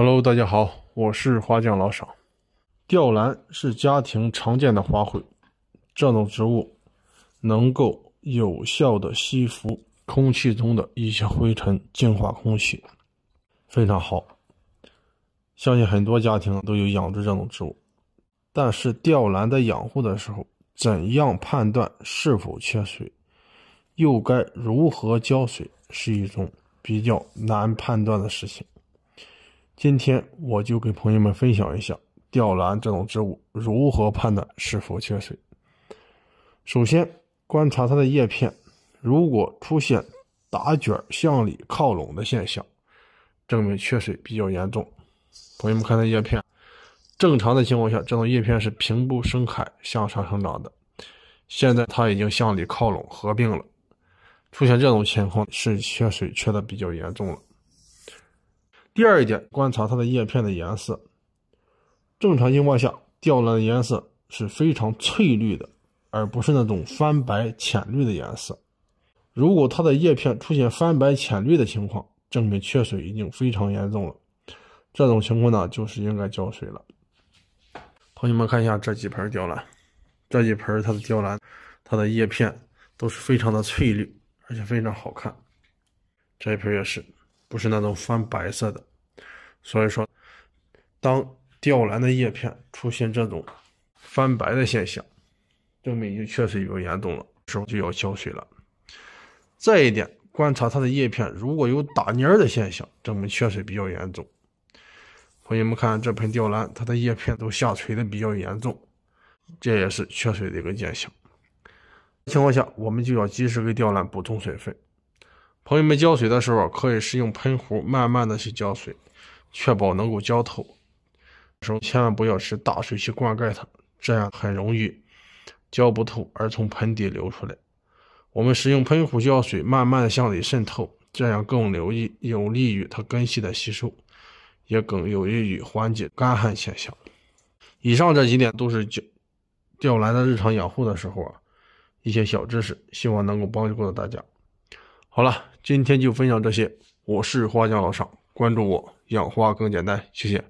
Hello，大家好，我是花匠老赏。吊兰是家庭常见的花卉，这种植物能够有效的吸附空气中的一些灰尘，净化空气，非常好。相信很多家庭都有养殖这种植物，但是吊兰在养护的时候，怎样判断是否缺水，又该如何浇水，是一种比较难判断的事情。今天我就给朋友们分享一下吊兰这种植物如何判断是否缺水。首先观察它的叶片，如果出现打卷、向里靠拢的现象，证明缺水比较严重。朋友们看它叶片，正常的情况下，这种叶片是平步生开向上生长的。现在它已经向里靠拢、合并了，出现这种情况是缺水缺的比较严重了。第二点，观察它的叶片的颜色。正常情况下，吊兰的颜色是非常翠绿的，而不是那种泛白浅绿的颜色。如果它的叶片出现泛白浅绿的情况，证明缺水已经非常严重了。这种情况呢，就是应该浇水了。同学们看一下这几盆吊兰，这几盆它的吊兰，它的叶片都是非常的翠绿，而且非常好看。这一盆也是，不是那种泛白色的。所以说，当吊兰的叶片出现这种翻白的现象，证明已缺确实有严重了，时候就要浇水了。再一点，观察它的叶片如果有打蔫的现象，证明缺水比较严重。朋友们看这盆吊兰，它的叶片都下垂的比较严重，这也是缺水的一个现象。情况下，我们就要及时给吊兰补充水分。朋友们浇水的时候，可以是用喷壶慢慢的去浇水。确保能够浇透，时候千万不要使大水去灌溉它，这样很容易浇不透而从盆底流出来。我们使用喷壶浇水，慢慢的向里渗透，这样更留意，有利于它根系的吸收，也更有利于缓解干旱现象。以上这几点都是吊吊兰的日常养护的时候啊一些小知识，希望能够帮助到大家。好了，今天就分享这些，我是花匠老尚。关注我，养花更简单。谢谢。